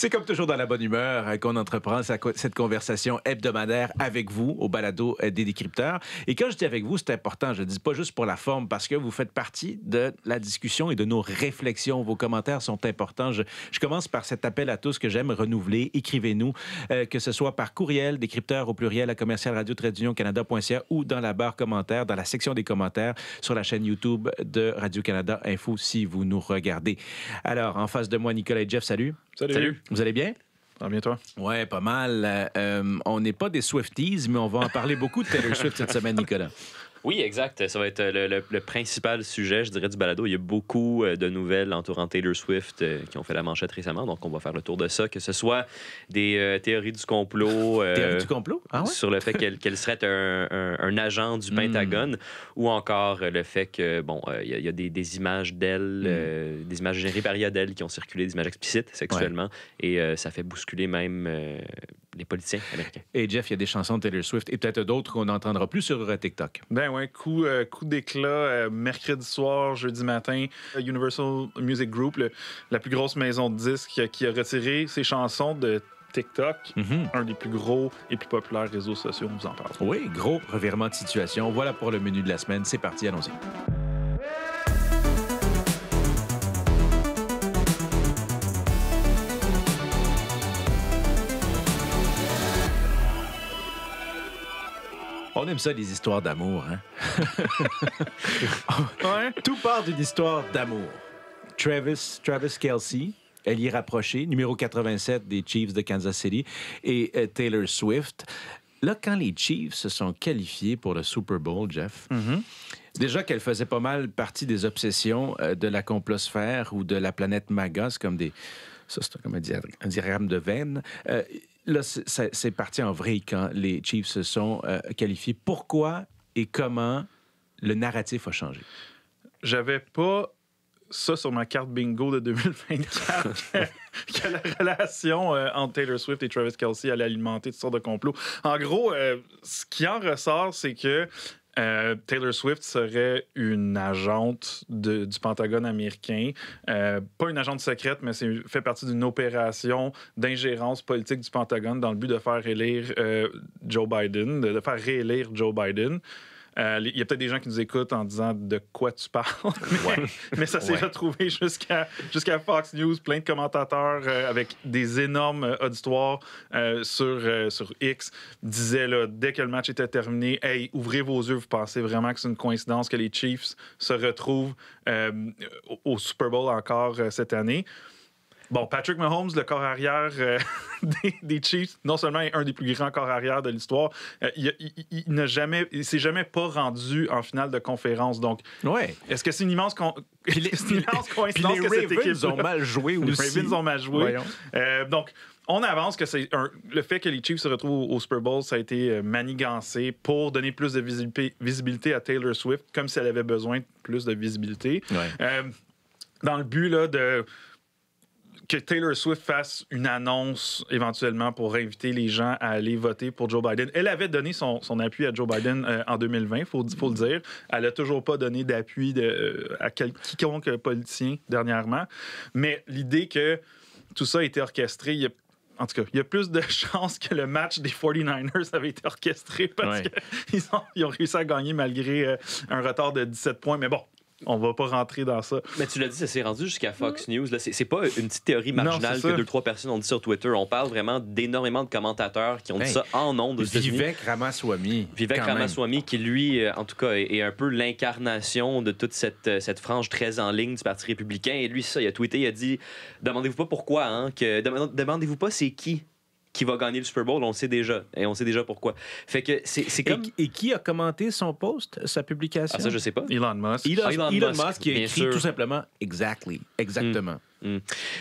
C'est comme toujours dans la bonne humeur euh, qu'on entreprend cette conversation hebdomadaire avec vous au balado euh, des décrypteurs. Et quand je dis avec vous, c'est important. Je ne dis pas juste pour la forme parce que vous faites partie de la discussion et de nos réflexions. Vos commentaires sont importants. Je, commence par cet appel à tous que j'aime renouveler. Écrivez-nous, euh, que ce soit par courriel, décrypteur au pluriel à commercial radio canadaca ou dans la barre commentaires, dans la section des commentaires sur la chaîne YouTube de Radio-Canada Info si vous nous regardez. Alors, en face de moi, Nicolas et Jeff, salut. Salut. Vous allez bien? bien, toi? Ouais, pas mal. Euh, euh, on n'est pas des Swifties, mais on va en parler beaucoup de Taylor Swift cette semaine, Nicolas. Oui, exact. Ça va être euh, le, principal sujet, je dirais, du balado. Il y a beaucoup euh, de nouvelles entourant Taylor Swift euh, qui ont fait la manchette récemment, donc on va faire le tour de ça, que ce soit des théories du complot, du complot? Ah sur le fait qu'elle serait un, agent du hmm. Pentagone, ou encore le fait que, bon, il y, a des, images d'elle, hmm. des images générées par d'elle qui ont circulé, des images explicites sexuellement, et ça fait bousculer même les politiciens américains. Et Jeff, il y a des chansons de Taylor Swift et peut-être d'autres qu'on n'entendra plus sur euh, TikTok. Ben ouais, coup, euh, coup d'éclat euh, mercredi soir, jeudi matin, Universal Music Group, la plus grosse maison de disques, qui a retiré ses chansons de TikTok, mm-hmm. un des plus gros et plus populaires réseaux sociaux, on vous en parle. Oui, gros revirement de situation. Voilà pour le menu de la semaine. C'est parti, allons-y. On aime ça, les histoires d'amour. Hein? Tout part d'une histoire d'amour. Travis, Travis Kelsey, elle y est rapprochée, numéro 87 des Chiefs de Kansas City, et euh, Taylor Swift. Là, quand les Chiefs se sont qualifiés pour le Super Bowl, Jeff, mm-hmm. Déjà qu'elle faisait pas mal partie des obsessions euh, de la complosphère ou de la planète Magas, comme des. Ça, c'est comme un, diagramme de veine. Euh, là, c'est parti en vrai, quand les Chiefs se sont euh, qualifiés. Pourquoi et comment le narratif a changé? J'avais pas ça sur ma carte bingo de 2024 que la relation euh, entre Taylor Swift et Travis Kelsey allait alimenter toutes sortes de complots. En gros, euh, ce qui en ressort, c'est que euh, Taylor Swift serait une agente du Pentagone américain. Euh, pas une agente secrète, mais c'est fait partie d'une opération d'ingérence politique du Pentagone dans le but de faire élire euh, Joe Biden, de faire réélire Joe Biden. Euh, il y a peut-être des gens qui nous écoutent en disant de quoi tu parles. mais, ça s'est retrouvé jusqu'à jusqu'à Fox News, plein de commentateurs euh, avec des énormes euh, auditoires sur, sur X disaient là, dès que le match était terminé, hey, ouvrez vos yeux, vous pensez vraiment que c'est une coïncidence que les Chiefs se retrouvent au Super Bowl encore cette année. Bon, Patrick Mahomes, le corps arrière euh, des, Chiefs, non seulement est un des plus grands corps arrière de l'histoire, euh, il, ne il s'est jamais pas rendu en finale de conférence. Donc, ouais. est-ce que c'est une immense, con... les, une immense coïncidence les que cette équipe ont mal joué ou Les Ravens ont mal joué. Euh, donc, on avance que c'est le fait que les Chiefs se retrouvent au, Super Bowl, ça a été manigancé pour donner plus de visibilité, à Taylor Swift, comme si elle avait besoin de plus de visibilité. dans le but là, de que Taylor Swift fasse une annonce éventuellement pour inviter les gens à aller voter pour Joe Biden. Elle avait donné son, appui à Joe Biden euh, en 2020, il faut, le dire. Elle n'a toujours pas donné d'appui euh, à quiconque politicien dernièrement. Mais l'idée que tout ça a été orchestré, en tout cas, il y a plus de chances que le match des 49ers avait été orchestré parce qu'ils ont, ont réussi à gagner malgré euh, un retard de 17 points. Mais bon, on va pas rentrer dans ça. Mais tu l'as dit, ça s'est rendu jusqu'à Fox mm. News. C'est pas une petite théorie marginale que deux trois personnes ont dit sur Twitter. On parle vraiment d'énormément de commentateurs qui ont dit ben, ça en nom de Vivek Ramaswamy. Vivek Ramaswamy, qui lui, euh, en tout cas, est, un peu l'incarnation de toute cette, euh, cette frange très en ligne du Parti républicain. Et lui, ça, il a tweeté, il a dit Demandez-vous pas pourquoi, hein, que demandez-vous pas c'est qui qui va gagner le Super Bowl, on sait déjà. Et on sait déjà pourquoi. Fait que c'est Et, qui a commenté son post, sa publication? Ah, ça, je sais pas. Elon Musk. Elon, Musk, qui a écrit tout simplement « Exactly »,« Exactement Hmm.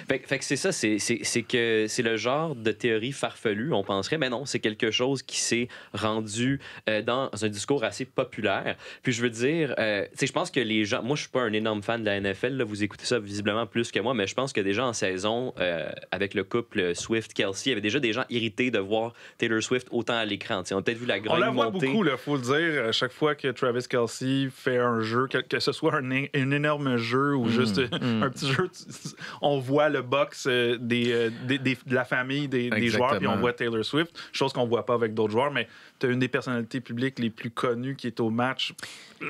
Fait, que c'est ça, c'est, que c'est le genre de théorie farfelue, on penserait, mais non, c'est quelque chose qui s'est rendu euh, dans un discours assez populaire. Puis je veux dire, euh, je pense que les gens, moi je suis pas un énorme fan de la NFL, là, vous écoutez ça visiblement plus que moi, mais je pense que déjà en saison, euh, avec le couple Swift-Kelsey, il y avait déjà des gens irrités de voir Taylor Swift autant à l'écran. On a peut-être vu la grande On la voit beaucoup, il faut le dire, à chaque fois que Travis Kelsey fait un jeu, que, ce soit un, énorme jeu ou hmm. juste hmm. un petit jeu on voit le box euh, euh, des, de la famille des, joueurs, puis on voit Taylor Swift, chose qu'on voit pas avec d'autres joueurs, mais tu as une des personnalités publiques les plus connues qui est au match.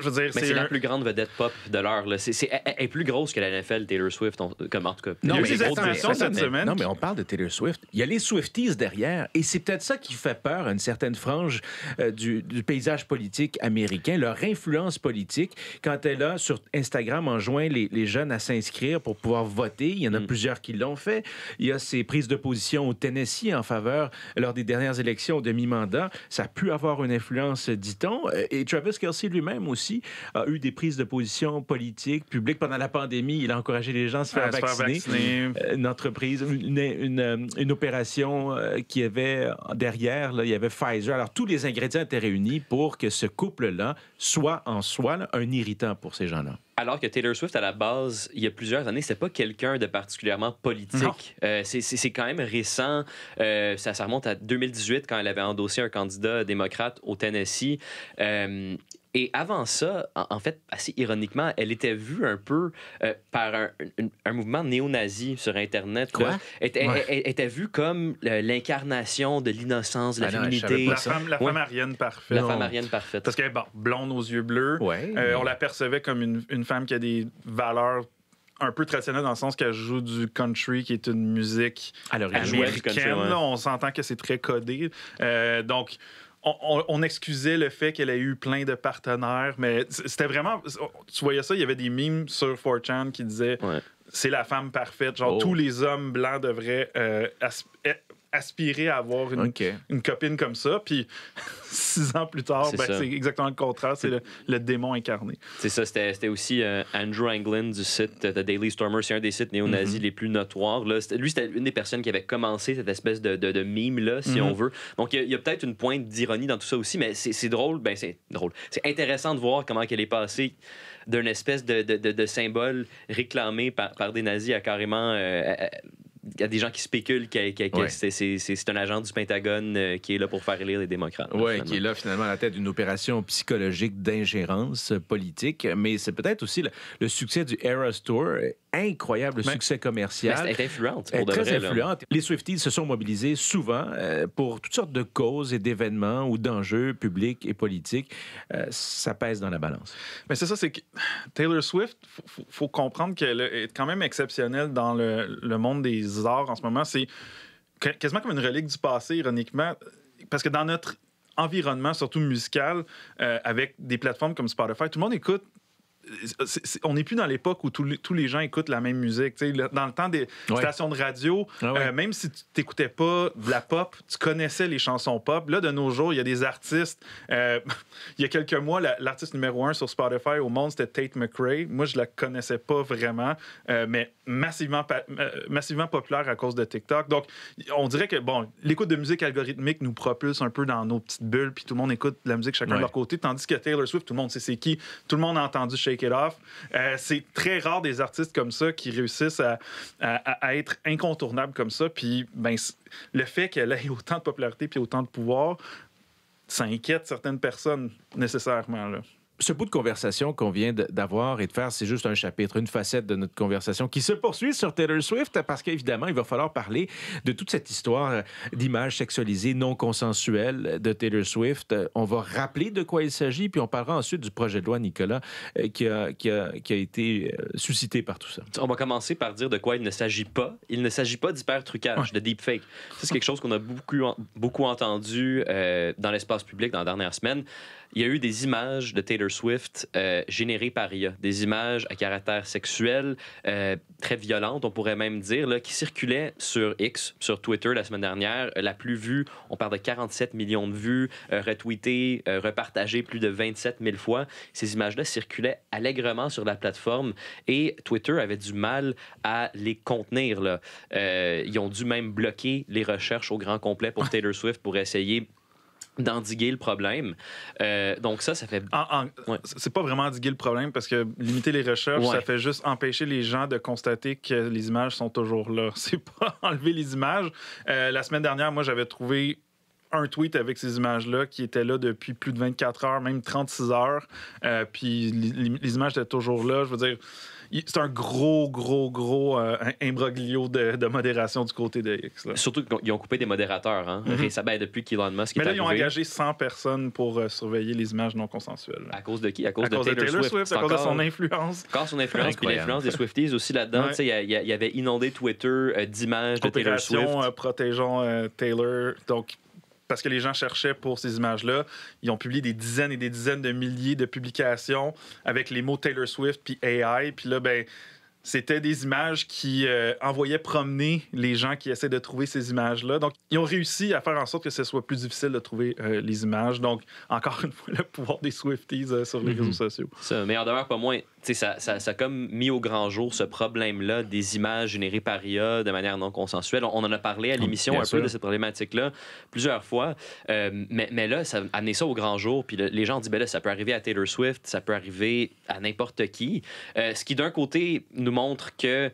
c'est la plus grande vedette pop de l'heure. C'est, elle est plus grosse que la NFL, Taylor Swift, on, comme en tout cas. Non, mais, cette semaine. Non, mais on parle de Taylor Swift. Il y a les Swifties derrière, et c'est peut-être ça qui fait peur à une certaine frange euh, du, paysage politique américain, leur influence politique, quand elle a sur Instagram enjoint les, les jeunes à s'inscrire pour pouvoir voter il y en a mm. plusieurs qui l'ont fait. Il y a ces prises de position au Tennessee en faveur lors des dernières élections au demi-mandat. Ça a pu avoir une influence, dit-on. Euh, et Travis Kelsey lui-même aussi a eu des prises de position politiques, publiques pendant la pandémie. Il a encouragé les gens à se faire, vacciner. Euh, une entreprise, une, euh, opération qui avait derrière, il y avait Pfizer. Alors, tous les ingrédients étaient réunis pour que ce couple-là soit en soi un irritant pour ces gens-là. Alors que Taylor Swift, à la base, il y a plusieurs années, c'est pas quelqu'un de particulièrement politique. Euh, c'est quand même récent. Euh, ça, ça, remonte à 2018 quand elle avait endossé un candidat démocrate au Tennessee. Euh, et avant ça, en, fait, assez ironiquement, elle était vue un peu euh, par un, mouvement néo-nazi sur Internet. Quoi? Elle, était vue comme euh, l'incarnation de l'innocence, de la ah féminité. la femme, la femme arienne parfaite. La femme arienne parfaite. Parce qu'elle est blonde aux yeux bleus. Euh, on la percevait comme une, femme qui a des valeurs un peu traditionnelles dans le sens qu'elle joue du country, qui est une musique Alors, américaine. Country, on s'entend que c'est très codé. donc, on, excusait le fait qu'elle ait eu plein de partenaires, mais c'était vraiment. Tu voyais ça, il y avait des mimes sur 4chan qui disaient c'est la femme parfaite. Genre, oh. tous les hommes blancs devraient être euh, aspirer à avoir une, copine comme ça. Puis six ans plus tard, c'est ben, exactement le contraire. C'est le, démon incarné. C'est ça. C'était aussi euh, Andrew Anglin du site euh, The Daily Stormer. C'est un des sites néo-nazis mhm. les plus notoires. Là. Lui, c'était une des personnes qui avait commencé cette espèce de, mime-là, si mhm. on veut. Donc, il y a, peut-être une pointe d'ironie dans tout ça aussi, mais c'est drôle. Ben, c'est drôle. C'est intéressant de voir comment elle est passée d'une espèce de, symbole réclamé par, des nazis à carrément... Euh, y a des gens qui spéculent que, c'est un agent du Pentagone euh, qui est là pour faire élire les démocrates. Oui, qui est là finalement à la tête d'une opération psychologique d'ingérence euh, politique. Mais c'est peut-être aussi le, succès du Eras Tour. Euh, incroyable ben, succès ben, commercial. Mais influente. Pour très influente. Les Swifties se sont mobilisés souvent pour toutes sortes de causes et d'événements ou d'enjeux publics et politiques. ça pèse dans la balance. Mais ben, c'est ça, c'est que Taylor Swift, faut, faut comprendre qu'elle est quand même exceptionnelle dans le, le monde des en ce moment, c'est quasiment comme une relique du passé, ironiquement, parce que dans notre environnement, surtout musical, euh, avec des plateformes comme Spotify, tout le monde écoute euh, on n'est plus dans l'époque où tous les gens écoutent la même musique. dans le temps des stations de radio, ah euh, même si tu n'écoutais pas la pop, tu connaissais les chansons pop. Là, de nos jours, il y a des artistes. Euh, il y a quelques mois, l'artiste numéro un sur Spotify au monde, c'était Tate McRae. Moi, je la connaissais pas vraiment, mais massivement, populaire à cause de TikTok. Donc, on dirait que bon, l'écoute de musique algorithmique nous propulse un peu dans nos petites bulles, puis tout le monde écoute de la musique chacun de leur côté, tandis que Taylor Swift, tout le monde sait c'est qui, tout le monde a entendu chez euh, c'est très rare des artistes comme ça qui réussissent à, être incontournables comme ça. Puis ben, le fait qu'elle ait autant de popularité puis autant de pouvoir, ça inquiète certaines personnes nécessairement. Là ce bout de conversation qu'on vient d'avoir et de faire, c'est juste un chapitre, une facette de notre conversation qui se poursuit sur Taylor Swift parce qu'évidemment, il va falloir parler de toute cette histoire d'images sexualisées non consensuelles de Taylor Swift. On va rappeler de quoi il s'agit, puis on parlera ensuite du projet de loi, Nicolas, euh, qui a, qui a, été euh, suscité par tout ça. On va commencer par dire de quoi il ne s'agit pas. Il ne s'agit pas d'hyper-trucage, de deepfake. C'est quelque chose qu'on a beaucoup, beaucoup entendu euh, dans l'espace public dans la dernière semaine. Il y a eu des images de Taylor Swift euh, par IA, des images à caractère sexuel euh, très violentes, on pourrait même dire, qui circulaient sur X, sur Twitter la semaine dernière. Euh, la plus vue, on parle de 47 millions de vues, euh, retweetées, repartagées plus de 27 000 fois. Ces images-là circulaient allègrement sur la plateforme et Twitter avait du mal à les contenir. Là. ils ont dû même bloquer les recherches au grand complet pour Taylor Swift pour essayer d'endiguer le problème. Euh, donc ça, ça fait... C'est pas vraiment endiguer le problème parce que limiter les recherches, ça fait juste empêcher les gens de constater que les images sont toujours là. C'est pas enlever les images. Euh, la semaine dernière, moi, j'avais trouvé un tweet avec ces images-là qui était là depuis plus de 24 heures, même 36 heures. Euh, puis les images étaient toujours là. Je veux dire c'est un gros, gros, gros euh, imbroglio de, modération du côté de X. Surtout qu'ils ont coupé des modérateurs. Hein, mm depuis qu'Elon Musk Mais là, ils ont engagé 100 personnes pour euh, surveiller les images non consensuelles. À cause de qui À cause, de, Taylor Swift, à cause de son influence. Encore son influence, puis l'influence des Swifties aussi là-dedans. Il ouais. y, y, avait inondé Twitter euh, d'images de Taylor Swift. protégeons Taylor. Donc, parce que les gens cherchaient pour ces images-là. Ils ont publié des dizaines et des dizaines de milliers de publications avec les mots Taylor Swift puis AI. Puis là, ben, c'était des images qui euh, envoyaient promener les gens qui essaient de trouver ces images-là. Donc, ils ont réussi à faire en sorte que ce soit plus difficile de trouver euh, les images. Donc, encore une fois, le pouvoir des Swifties euh, sur les mhm. réseaux sociaux. mais en demeure pas moins, ça, ça, ça a comme mis au grand jour ce problème-là des images générées par IA de manière non consensuelle. On, en a parlé à l'émission un peu de cette problématique-là plusieurs fois. Mais, mais, là, ça a amené ça au grand jour. Puis les gens ont dit, ben là, ça peut arriver à Taylor Swift, ça peut arriver à n'importe qui. ce qui, d'un côté, montre que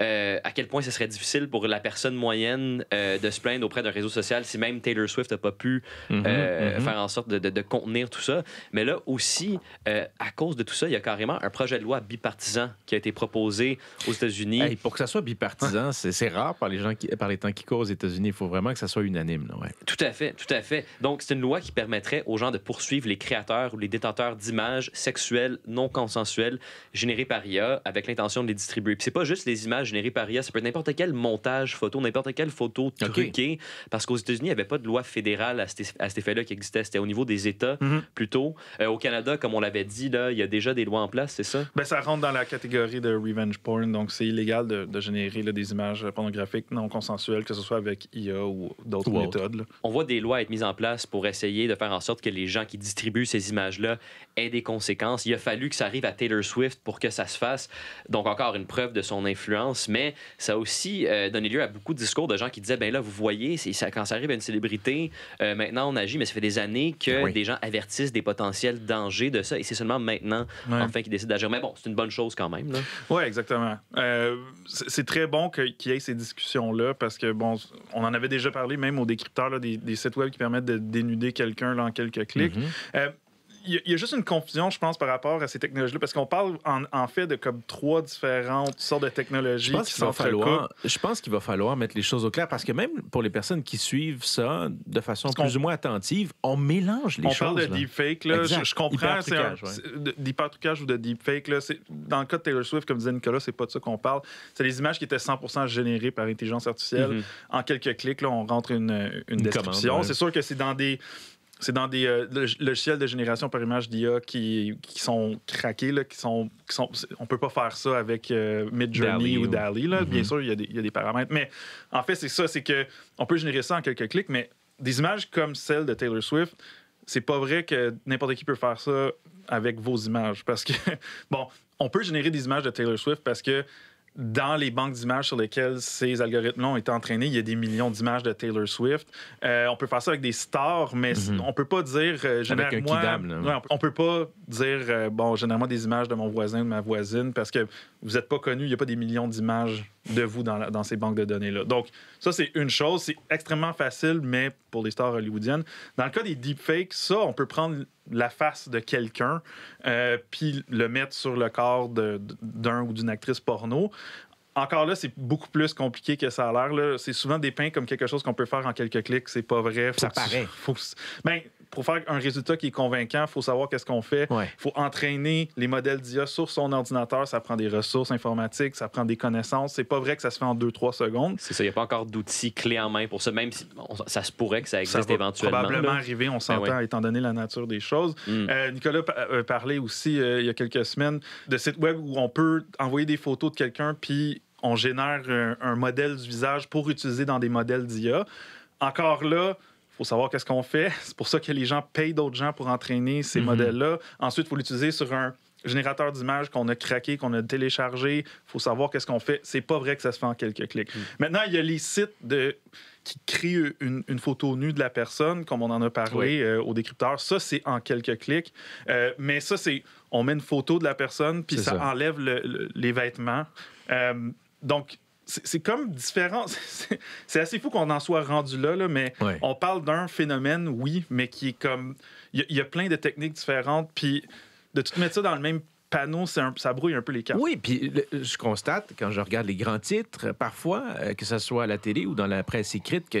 euh, à quel point ce serait difficile pour la personne moyenne euh, de se plaindre auprès d'un réseau social si même Taylor Swift n'a pas pu mhm, euh, mhm. faire en sorte de, contenir tout ça. Mais là aussi, à cause de tout ça, il y a carrément un projet de loi bipartisan qui a été proposé aux États-Unis. pour que ça soit bipartisan, hein? c'est rare par les, gens qui, par les temps qui courent aux États-Unis. Il faut vraiment que ça soit unanime. Tout à fait, tout à fait. Donc, c'est une loi qui permettrait aux gens de poursuivre les créateurs ou les détenteurs d'images sexuelles non consensuelles générées par IA avec l'intention de les distribuer. Puis c'est pas juste les images générée par IA, ça peut être n'importe quel montage photo, n'importe quelle photo truquée, parce qu'aux États-Unis, il n'y avait pas de loi fédérale à, cet, effet-là qui existait. C'était au niveau des États mhm. plutôt. Euh, au Canada, comme on l'avait dit, là, il y a déjà des lois en place, c'est ça? Ben, ça rentre dans la catégorie de revenge porn, donc c'est illégal de, générer des images pornographiques non consensuelles, que ce soit avec IA ou d'autres méthodes. On voit des lois être mises en place pour essayer de faire en sorte que les gens qui distribuent ces images-là aient des conséquences. Il a fallu que ça arrive à Taylor Swift pour que ça se fasse. Donc, encore une preuve de son influence mais ça a aussi euh, donné lieu à beaucoup de discours de gens qui disaient ben là, vous voyez, quand ça arrive à une célébrité, euh, maintenant on agit, mais ça fait des années que des gens avertissent des potentiels dangers de ça, et c'est seulement maintenant, enfin, qu'ils décident d'agir. Mais bon, c'est une bonne chose quand même. Oui, exactement. Euh, c'est très bon qu'il y ait ces discussions-là, parce que, bon, on en avait déjà parlé même au décrypteurs là, des, sites web qui permettent de dénuder quelqu'un en quelques clics. Mm-hmm il y, a juste une confusion, je pense, par rapport à ces technologies-là, parce qu'on parle en, fait de comme trois différentes sortes de technologies qui sont Je pense qu'il va falloir mettre les choses au clair, parce que même pour les personnes qui suivent ça de façon plus ou moins attentive, on mélange les choses. On parle de deepfake, là, je, comprends. C'est ou de deepfake, là, dans le cas de Taylor Swift, comme disait Nicolas, c'est pas de ça qu'on parle. C'est des images qui étaient 100% générées par intelligence artificielle. Mm-hmm. En quelques clics, là, on rentre une, description. C'est sûr que c'est dans des c'est dans des euh, logiciels de génération par image d'IA qui, sont craqués, là, qui sont, qui sont, on peut pas faire ça avec Mid euh, Midjourney ou, DALI. Là. Bien mm-hmm. sûr, il y, a des paramètres. Mais en fait, c'est ça, c'est que on peut générer ça en quelques clics, mais des images comme celle de Taylor Swift, c'est pas vrai que n'importe qui peut faire ça avec vos images. Parce que, bon, on peut générer des images de Taylor Swift parce que dans les banques d'images sur lesquelles ces algorithmes-là ont été entraînés, il y a des millions d'images de Taylor Swift. Euh, on peut faire ça avec des stars, mais mhm. on peut pas dire euh, on, peut pas dire euh, bon généralement des images de mon voisin ou de ma voisine parce que vous n'êtes pas connu. Il n'y a pas des millions d'images de vous dans, ces banques de données-là. Donc, ça, c'est une chose. C'est extrêmement facile, mais pour les stars hollywoodiennes. Dans le cas des deepfakes, ça, on peut prendre la face de quelqu'un euh, puis le mettre sur le corps d'un ou d'une actrice porno. Encore là, c'est beaucoup plus compliqué que ça a l'air. C'est souvent dépeint comme quelque chose qu'on peut faire en quelques clics. C'est pas vrai. ça paraît. Tu, faut, ben, pour faire un résultat qui est convaincant, il faut savoir qu'est-ce qu'on fait. Il faut entraîner les modèles d'IA sur son ordinateur. Ça prend des ressources informatiques, ça prend des connaissances. C'est pas vrai que ça se fait en 2-3 secondes. C'est ça, il n'y a pas encore d'outils clés en main pour ça, même si ça se pourrait que ça existe ça va éventuellement. probablement arriver, on ben s'entend, étant donné la nature des choses. Mm. Euh, Nicolas euh, parlait aussi euh, il y a quelques semaines de sites web où on peut envoyer des photos de quelqu'un, puis on génère un, un modèle du visage pour utiliser dans des modèles d'IA. Encore là, faut savoir qu'est-ce qu'on fait. C'est pour ça que les gens payent d'autres gens pour entraîner ces mhm. modèles-là. Ensuite, il faut l'utiliser sur un générateur d'images qu'on a craqué, qu'on a téléchargé. Il faut savoir qu'est-ce qu'on fait. C'est pas vrai que ça se fait en quelques clics. Mhm. Maintenant, il y a les sites de... qui créent une, photo nue de la personne, comme on en a parlé euh, au décrypteur. Ça, c'est en quelques clics. Euh, mais ça, c'est on met une photo de la personne, puis ça, enlève les vêtements. Euh, donc, c'est comme différent. C'est assez fou qu'on en soit rendu là, mais on parle d'un phénomène, oui, mais qui est comme. Il y, a plein de techniques différentes, puis de tout mettre ça dans le même panneau, ça brouille un peu les cartes. Oui, puis je constate, quand je regarde les grands titres, parfois, euh, que ce soit à la télé ou dans la presse écrite, que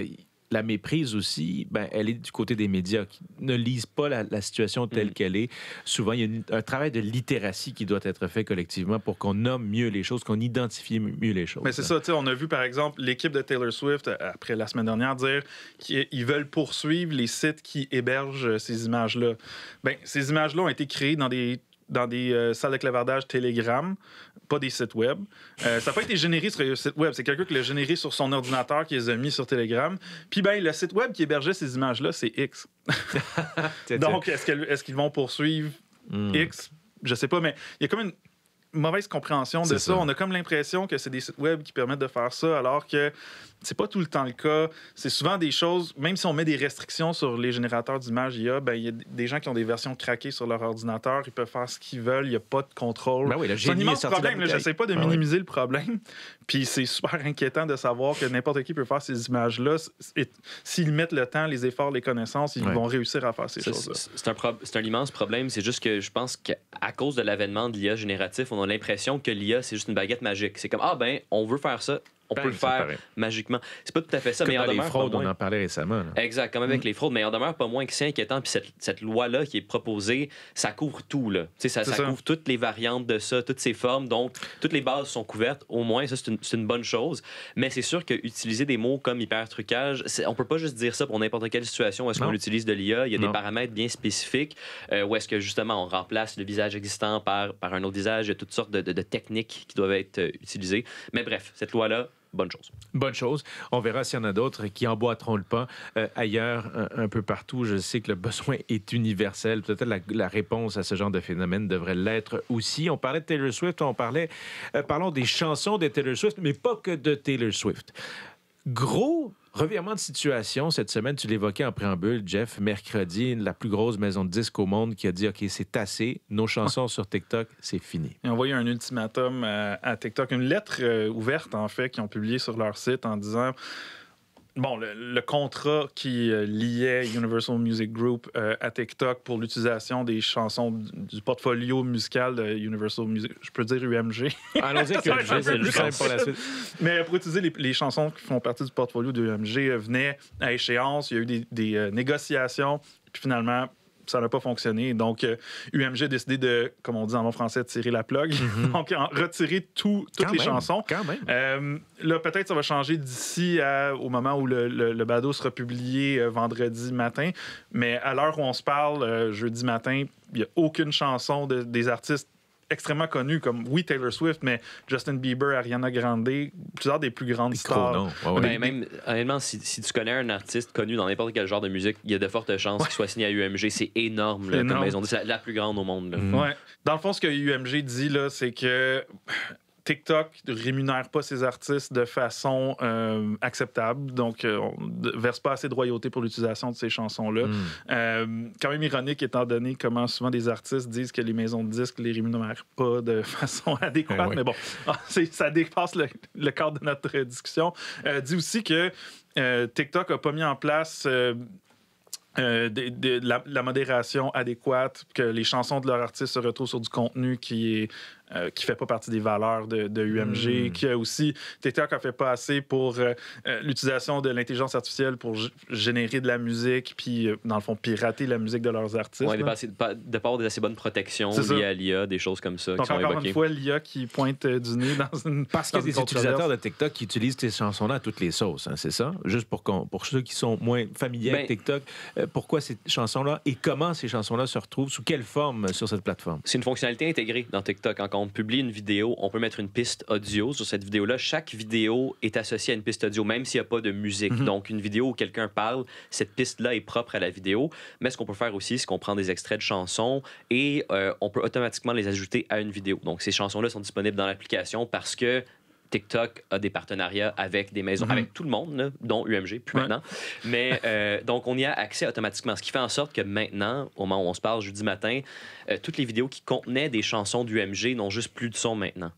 la méprise aussi, ben, elle est du côté des médias qui ne lisent pas la, situation telle mm. qu'elle est. Souvent, il y a un travail de littératie qui doit être fait collectivement pour qu'on nomme mieux les choses, qu'on identifie mieux les choses. Mais c'est ça, tu on a vu par exemple l'équipe de Taylor Swift, euh, après la semaine dernière, dire qu'ils veulent poursuivre les sites qui hébergent euh, ces images-là. Ben, ces images-là ont été créées dans des dans des euh, salles de clavardage Telegram, pas des sites web. Euh, ça n'a pas été généré sur le site web. C'est quelqu'un qui l'a généré sur son ordinateur, qui les a mis sur Telegram. Puis, ben, le site web qui hébergeait ces images-là, c'est X. Donc, est-ce qu'ils ce qu'ils vont poursuivre hmm. X? Je sais pas, mais il y a comme une mauvaise compréhension de ça. ça. On a comme l'impression que c'est des sites web qui permettent de faire ça, alors que c'est pas tout le temps le cas. C'est souvent des choses, même si on met des restrictions sur les générateurs d'images IA, ben, il y a des gens qui ont des versions craquées sur leur ordinateur, ils peuvent faire ce qu'ils veulent, il n'y a pas de contrôle. Ben oui, c'est un immense problème. n'essaie pas de ben minimiser le problème. Puis c'est super inquiétant de savoir que n'importe qui peut faire ces images-là. S'ils mettent le temps, les efforts, les connaissances, ils vont réussir à faire ces choses-là. C'est un, un immense problème. C'est juste que je pense qu'à cause de l'avènement de l'IA génératif, on a l'impression que l'IA, c'est juste une baguette magique. C'est comme, ah ben, on veut faire ça, on peut le faire magiquement. C'est pas tout à fait ça, mais les on en parlait récemment. Exact, comme avec mm. les fraudes, mais en demeure pas moins que c'est inquiétant. Puis cette, cette loi-là qui est proposée, ça couvre tout. Là. Ça, ça, ça, couvre toutes les variantes de ça, toutes ces formes. Donc, toutes les bases sont couvertes. Au moins, ça, c'est une, bonne chose. Mais c'est sûr qu'utiliser des mots comme hyper-trucage, on peut pas juste dire ça pour n'importe quelle situation. Est-ce qu'on utilise de l'IA? Il y a des paramètres bien spécifiques. Euh, où ou est-ce que justement, on remplace le visage existant par, par un autre visage? Il y a toutes sortes de, techniques qui doivent être euh, utilisées. Mais bref, cette loi-là, bonne chose. Bonne chose. On verra s'il y en a d'autres qui emboîteront le pas euh, ailleurs, un, peu partout. Je sais que le besoin est universel. Peut-être la, la, réponse à ce genre de phénomène devrait l'être aussi. On parlait de Taylor Swift, on parlait, euh, parlons des chansons de Taylor Swift, mais pas que de Taylor Swift. Gros revirement de situation cette semaine, tu l'évoquais en préambule, Jeff, mercredi, la plus grosse maison de disques au monde qui a dit OK, c'est assez, nos chansons sur TikTok, c'est fini. Ils ont envoyé un ultimatum euh, à TikTok, une lettre euh, ouverte en fait qu'ils ont publiée sur leur site en disant bon, le, contrat qui euh, liait Universal Music Group euh, à TikTok pour l'utilisation des chansons du portfolio musical de Universal Music, je peux dire UMG. Allons-y UMG, c'est plus simple pour la suite. Mais pour utiliser les, chansons qui font partie du portfolio de UMG, euh, venait à échéance, il y a eu des négociations, puis finalement, ça n'a pas fonctionné. Donc, UMG euh, a décidé de, comme on dit en bon français, tirer la plug. Mhm. Donc, retirer toutes les chansons. Quand même. Euh, là, peut-être ça va changer d'ici au moment où le, le, bado sera publié euh, vendredi matin. Mais à l'heure où on se parle, jeudi matin, il n'y a aucune chanson des artistes extrêmement connus comme, oui, Taylor Swift, mais Justin Bieber, Ariana Grande, plusieurs des plus grandes stars. Ben, même, honnêtement, si, tu connais un artiste connu dans n'importe quel genre de musique, il y a de fortes chances qu'il soit signé à UMG. C'est énorme, comme ils ont dit. C'est la, plus grande au monde. Mm. Dans le fond, ce que UMG dit, là, c'est que TikTok ne rémunère pas ses artistes de façon euh, acceptable, donc euh, on ne verse pas assez de royauté pour l'utilisation de ces chansons-là. Hmm. Euh, quand même ironique étant donné comment souvent des artistes disent que les maisons de disques les rémunèrent pas de façon adéquate, eh mais bon, ah, ça dépasse le, cadre de notre discussion. dit aussi que TikTok n'a pas mis en place... la, modération adéquate, que les chansons de leurs artistes se retrouvent sur du contenu qui est euh, qui ne fait pas partie des valeurs de, hmm. UMG, qui a aussi, TikTok a fait pas assez pour euh, euh, l'utilisation de l'intelligence artificielle pour générer de la musique, puis dans le fond, pirater la musique de leurs artistes. de, pas, de avoir des assez bonnes protections liées à l'IA, des choses comme ça. qui sont encore une fois, l'IA qui pointe du nez dans une. Parce qu'il y a des utilisateurs de TikTok qui utilisent ces chansons-là à toutes les sauces, hein, c'est ça? Juste pour, pour ceux qui sont moins familiers avec ben, TikTok, pourquoi ces chansons-là et comment ces chansons-là se retrouvent, sous quelle forme sur cette plateforme? C'est une fonctionnalité intégrée dans TikTok, encore on publie une vidéo, on peut mettre une piste audio sur cette vidéo-là. Chaque vidéo est associée à une piste audio, même s'il n'y a pas de musique. Mhm. Donc, une vidéo où quelqu'un parle, cette piste-là est propre à la vidéo. Mais ce qu'on peut faire aussi, c'est qu'on prend des extraits de chansons et euh, on peut automatiquement les ajouter à une vidéo. Donc, ces chansons-là sont disponibles dans l'application parce que TikTok a des partenariats avec des maisons, mhm. avec tout le monde, dont UMG, plus maintenant. Mais euh, donc, on y a accès automatiquement, ce qui fait en sorte que maintenant, au moment où on se parle jeudi matin, euh, toutes les vidéos qui contenaient des chansons d'UMG n'ont juste plus de son maintenant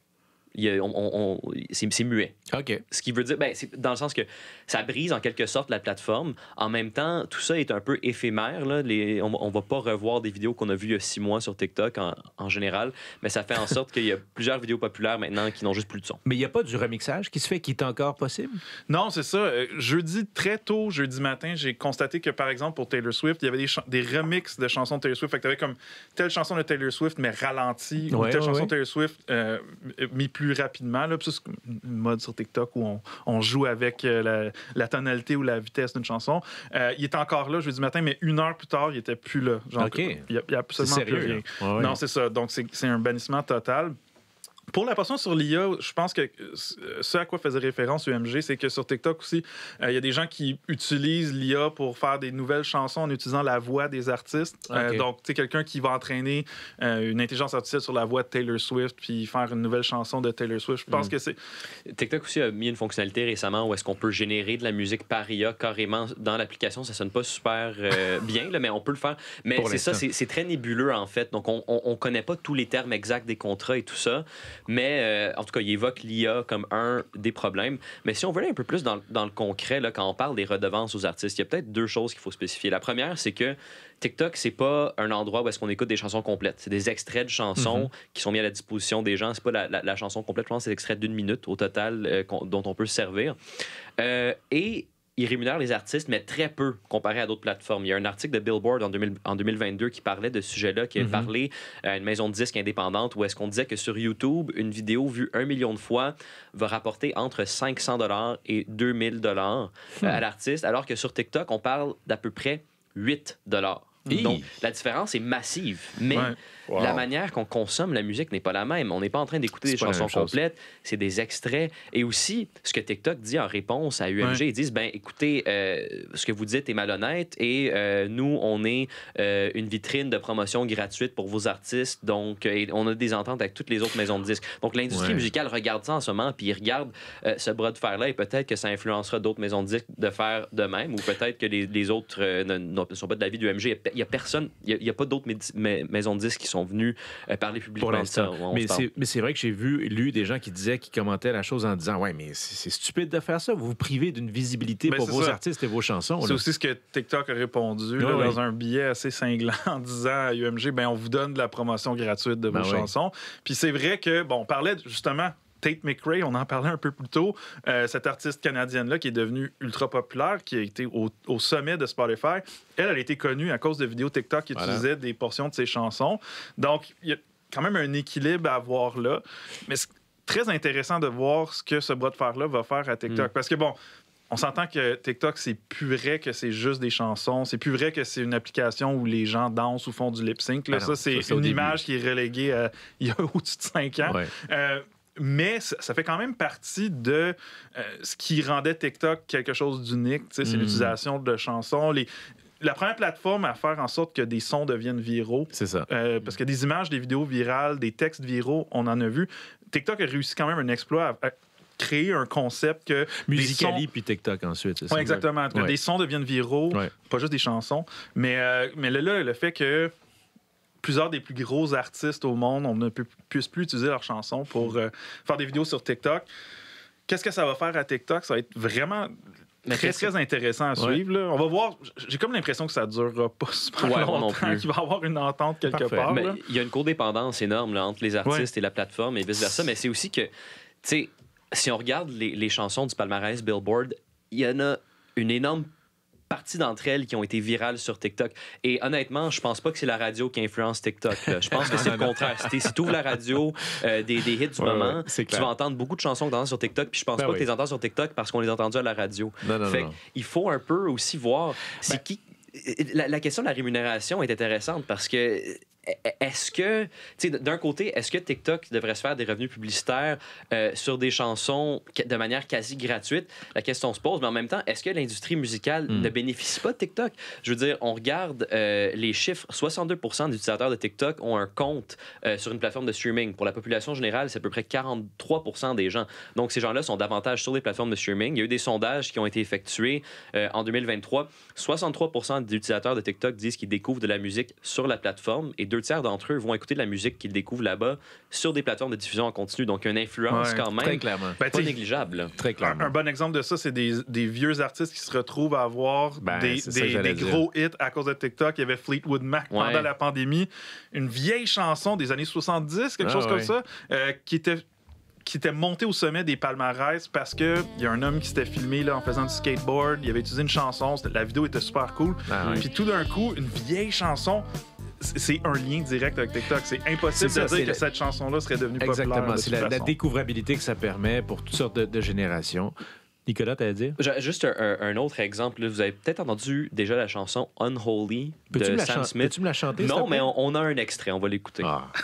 c'est muet. OK. Ce qui veut dire, ben, dans le sens que ça brise en quelque sorte la plateforme. En même temps, tout ça est un peu éphémère. on, ne va pas revoir des vidéos qu'on a vues il y a six mois sur TikTok en, en général, mais ça fait en sorte qu'il y a plusieurs vidéos populaires maintenant qui n'ont juste plus de son. Mais il n'y a pas du remixage qui se fait qui est encore possible? Non, c'est ça. Euh, jeudi, très tôt, jeudi matin, j'ai constaté que, par exemple, pour Taylor Swift, il y avait des, des remixes de chansons de Taylor Swift. Fait que comme telle chanson de Taylor Swift, mais ralentie, ou telle chanson de Taylor Swift, euh, plus rapidement. Là. c'est une mode sur TikTok où on, joue avec euh, la, tonalité ou la vitesse d'une chanson. Euh, il est encore là, je lui matin, mais une heure plus tard, il était plus là. Genre, Il n'y a, absolument plus rien. Non, c'est ça. Donc, c'est un bannissement total. Pour la portion sur l'IA, je pense que euh, ce à quoi faisait référence UMG, c'est que sur TikTok aussi, euh, il y a des gens qui utilisent l'IA pour faire des nouvelles chansons en utilisant la voix des artistes. Euh, donc, tu sais, quelqu'un qui va entraîner une intelligence artificielle sur la voix de Taylor Swift puis faire une nouvelle chanson de Taylor Swift. Je pense hmm. que c'est. TikTok aussi a mis une fonctionnalité récemment où est-ce qu'on peut générer de la musique par IA carrément dans l'application. Ça sonne pas super bien, là, mais on peut le faire. Mais c'est ça, c'est très nébuleux en fait. Donc, on, on, on connaît pas tous les termes exacts des contrats et tout ça. Mais euh, en tout cas, il évoque l'IA comme un des problèmes. Mais si on veut aller un peu plus dans, dans le concret, là, quand on parle des redevances aux artistes, il y a peut-être deux choses qu'il faut spécifier. La première, c'est que TikTok, c'est pas un endroit où est-ce qu'on écoute des chansons complètes. C'est des extraits de chansons mhm. qui sont mis à la disposition des gens. C'est pas la, la, chanson complète. Je pense c'est l'extrait extraits d'une minute au total euh, dont on peut se servir. Euh, et ils rémunèrent les artistes, mais très peu comparé à d'autres plateformes. Il y a un article de Billboard en, 2022 qui parlait de ce sujet-là, qui parlait mhm. parlé à une maison de disques indépendante où est-ce qu'on disait que sur YouTube, une vidéo vue un million de fois va rapporter entre 500 dollars et 2000 dollars hmm. à l'artiste, alors que sur TikTok, on parle d'à peu près 8 dollars. Donc, la différence est massive. Mais la manière qu'on consomme la musique n'est pas la même. On n'est pas en train d'écouter des chansons complètes, c'est des extraits. Et aussi, ce que TikTok dit en réponse à UMG, ils disent ben écoutez, euh, ce que vous dites est malhonnête et euh, nous, on est euh, une vitrine de promotion gratuite pour vos artistes. Donc, on a des ententes avec toutes les autres maisons de disques. Donc, l'industrie musicale regarde ça en ce moment, puis ils regardent ce bras de fer-là et peut-être que ça influencera d'autres maisons de disques de faire de même ou peut-être que les, autres ne, sont pas de l'avis du Il n'y a, personne, il n'y a, pas d'autres maisons de disques qui sont venu venus euh, parler publiquement. Pour ça, mais c'est vrai que j'ai vu, lu des gens qui disaient, qui commentaient la chose en disant Ouais, mais c'est stupide de faire ça. Vous vous privez d'une visibilité ben, pour vos artistes et vos chansons. C'est aussi ce que TikTok a répondu dans un billet assez cinglant en disant à UMG ben, On vous donne de la promotion gratuite de ben vos chansons. Puis c'est vrai que, bon, on parlait justement Tate McRae, on en parlait un peu plus tôt, euh, cette artiste canadienne-là qui est devenue ultra populaire, qui a été au, sommet de Spotify, elle, elle a été connue à cause de vidéos TikTok qui utilisaient des portions de ses chansons. Donc, il y a quand même un équilibre à voir là. Mais c'est très intéressant de voir ce que ce bras de fer-là va faire à TikTok. Mm. Parce que, bon, on s'entend que TikTok, c'est plus vrai que c'est juste des chansons. C'est plus vrai que c'est une application où les gens dansent ou font du lip sync. Ben ça, c'est une image qui est reléguée euh, il y a au-dessus de 5 ans. Euh, mais ça, fait quand même partie de euh, ce qui rendait TikTok quelque chose d'unique. C'est mm. l'utilisation de chansons, les, la première plateforme à faire en sorte que des sons deviennent viraux. C'est ça. Euh, parce que des images, des vidéos virales, des textes viraux, on en a vu. TikTok a réussi quand même un exploit à, créer un concept que. Musicali puis TikTok ensuite. Oui, exactement. Des sons deviennent viraux, pas juste des chansons. Mais, euh, mais là, le fait que plusieurs des plus gros artistes au monde on ne puissent plus utiliser leurs chansons pour hmm. euh, faire des vidéos sur TikTok. Qu'est-ce que ça va faire à TikTok? Ça va être vraiment très, très intéressant à suivre. On va voir. J'ai comme l'impression que ça ne durera pas super longtemps, qu'il va y avoir une entente quelque part. Mais il y a une codépendance énorme entre les artistes et la plateforme et vice-versa. Mais c'est aussi que, tu sais, si on regarde les, les chansons du palmarès Billboard, il y en a une énorme partie d'entre elles qui ont été virales sur TikTok. Et honnêtement, je pense pas que c'est la radio qui influence TikTok. Je pense que c'est le contraire. si tu ouvres la radio euh, des, des, hits du moment, tu vas entendre beaucoup de chansons que tu sur TikTok. Puis je pense ben pas que tu les entends sur TikTok parce qu'on les a entendues à la radio. Il faut un peu aussi voir ben qui euh, la, question de la rémunération est intéressante parce que E-, est-ce que, d'un côté, est-ce que TikTok devrait se faire des revenus publicitaires euh, sur des chansons de manière quasi gratuite? La question se pose, mais en même temps, est-ce que l'industrie musicale hmm. ne bénéficie pas de TikTok? Je veux dire, on regarde euh, les chiffres, 62 des utilisateurs de TikTok ont un compte euh, sur une plateforme de streaming. Pour la population générale, c'est à peu près 43 des gens. Donc, ces gens-là sont davantage sur des plateformes de streaming. Il y a eu des sondages qui ont été effectués en 2023. 63 des utilisateurs de TikTok disent qu'ils découvrent de la musique sur la plateforme et deux tiers d'entre eux vont écouter de la musique qu'ils découvrent là-bas sur des plateformes de diffusion en continu. Donc, une influence quand même. Ben, négligeable. Très clairement. Un, bon exemple de ça, c'est des, vieux artistes qui se retrouvent à avoir ben, des, gros hits à cause de TikTok. Il y avait Fleetwood Mac pendant la pandémie. Une vieille chanson des années 70, quelque ah chose comme ça, euh, qui était montée au sommet des palmarès parce que il y a un homme qui s'était filmé là, en faisant du skateboard, il avait utilisé une chanson, la vidéo était super cool. Ah Puis tout d'un coup, une vieille chanson c'est un lien direct avec TikTok. C'est impossible de dire que cette chanson-là serait devenue populaire. Exactement. C'est la, découvrabilité que ça permet pour toutes sortes de, générations. Nicolas, t'as à dire? Juste un, autre exemple. Vous avez peut-être entendu déjà la chanson Unholy de Sam Smith. Peux-tu me la chanter? Non, mais on, on, a un extrait. On va l'écouter. Ah.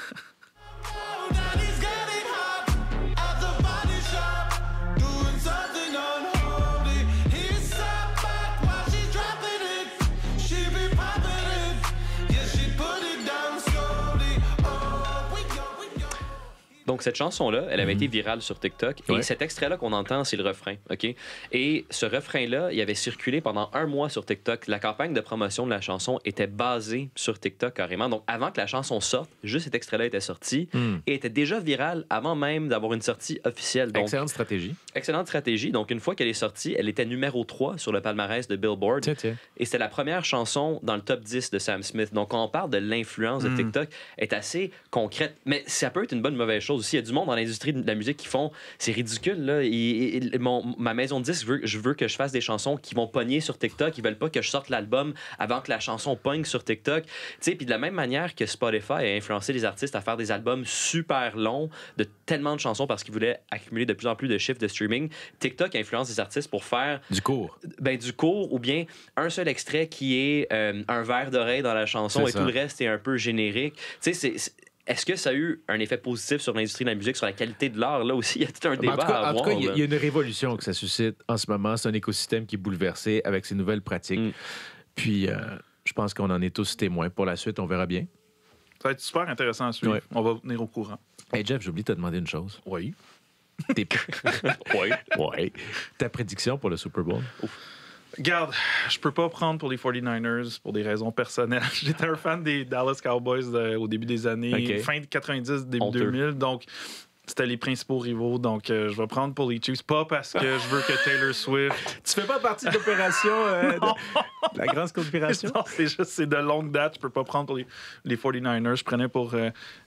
Donc, cette chanson-là, elle avait mhm. été virale sur TikTok. Et cet extrait-là qu'on entend, c'est le refrain. OK? Et ce refrain-là, il avait circulé pendant un mois sur TikTok. La campagne de promotion de la chanson était basée sur TikTok carrément. Donc, avant que la chanson sorte, juste cet extrait-là était sorti hmm. et était déjà viral avant même d'avoir une sortie officielle. excellente stratégie. Excellente stratégie. Donc, une fois qu'elle est sortie, elle était numéro 3 sur le palmarès de Billboard. Tiens, tiens. Et c'était la première chanson dans le top 10 de Sam Smith. Donc, quand on parle de l'influence de hmm. TikTok, est assez concrète. Mais ça peut être une bonne mauvaise chose aussi. Il y a du monde dans l'industrie de la musique qui font c'est ridicule. Là. Et, ma maison de disques, je veux que je fasse des chansons qui vont pogner sur TikTok. Ils veulent pas que je sorte l'album avant que la chanson pogne sur TikTok. Tu sais, Puis de la même manière que Spotify a influencé les artistes à faire des albums super longs de tellement de chansons parce qu'ils voulaient accumuler de plus en plus de chiffres de streaming, TikTok influence les artistes pour faire. Du court. Ben, du court ou bien un seul extrait qui est euh, un verre d'oreille dans la chanson et tout le reste est un peu générique. Tu sais, c'est est-ce que ça a eu un effet positif sur l'industrie de la musique, sur la qualité de l'art? Là aussi, il y a tout un débat. il y, a une révolution que ça suscite en ce moment. C'est un écosystème qui est bouleversé avec ces nouvelles pratiques. Mm. Puis, euh, je pense qu'on en est tous témoins. Pour la suite, on verra bien. Ça va être super intéressant à suivre. On va vous tenir au courant. Hey Jeff, j'ai oublié de te demander une chose. Oui. oui. Ta prédiction pour le Super Bowl? Garde, je peux pas prendre pour les 49ers pour des raisons personnelles. J'étais un fan des Dallas Cowboys euh, au début des années, fin de 90, début 2000. Donc, c'était les principaux rivaux. Donc, euh, je vais prendre pour les Chiefs. Pas parce que je veux que Taylor Swift. tu fais pas partie de l'opération. Euh, la grande conspiration. c'est juste, c'est de longue date. Je peux pas prendre pour les, 49ers. Je prenais pour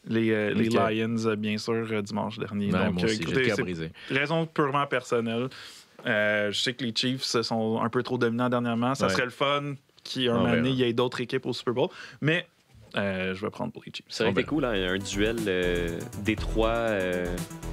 les, Lions, bien sûr, dimanche dernier. Ben, Donc, moi aussi, brisé. raison purement personnelle. Euh, je sais que les Chiefs sont un peu trop dominants dernièrement. Ça serait le fun qu'il ah y ait d'autres équipes au Super Bowl. Mais euh, je vais prendre pour les Chiefs. Ça aurait été cool, hein, un duel euh, euh, des trois,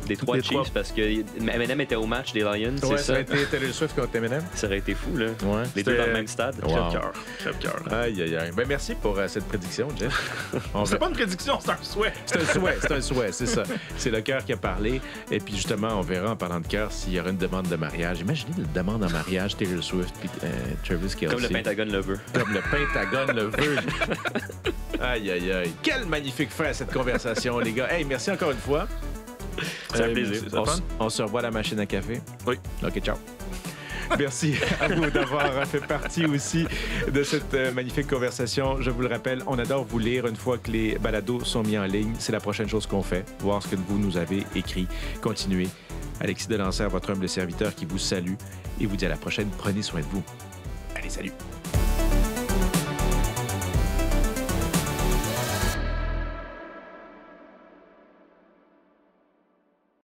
des trois Chiefs, parce que Eminem était au match des Lions. c'est ça. ça aurait été Taylor Swift contre Eminem. Ça aurait été fou, là. les deux dans le même stade. Wow. cœur. cœur. Aïe, aïe, aïe. Ben, merci pour cette prédiction, Jeff. c'est pas une prédiction, c'est un souhait. c'est un souhait, c'est un souhait, c'est ça. C'est le cœur qui a parlé. Et puis, justement, on verra en parlant de cœur s'il y aura une demande de mariage. Imaginez une demande en mariage Taylor Swift puis Travis Kelsey. Comme le pentagon le veut. Comme le pentagon le veut. Aïe, aïe, aïe. Quelle magnifique fin à cette conversation, les gars. Hey, merci encore une fois. C'est un plaisir. Euh, on, on se revoit à la machine à café. Oui. OK, ciao. Merci à vous d'avoir fait partie aussi de cette euh, magnifique conversation. Je vous le rappelle, on adore vous lire une fois que les balados sont mis en ligne. C'est la prochaine chose qu'on fait, voir ce que vous nous avez écrit. Continuez. Alexis Delancer, votre humble serviteur qui vous salue et vous dit à la prochaine. Prenez soin de vous. Allez, salut!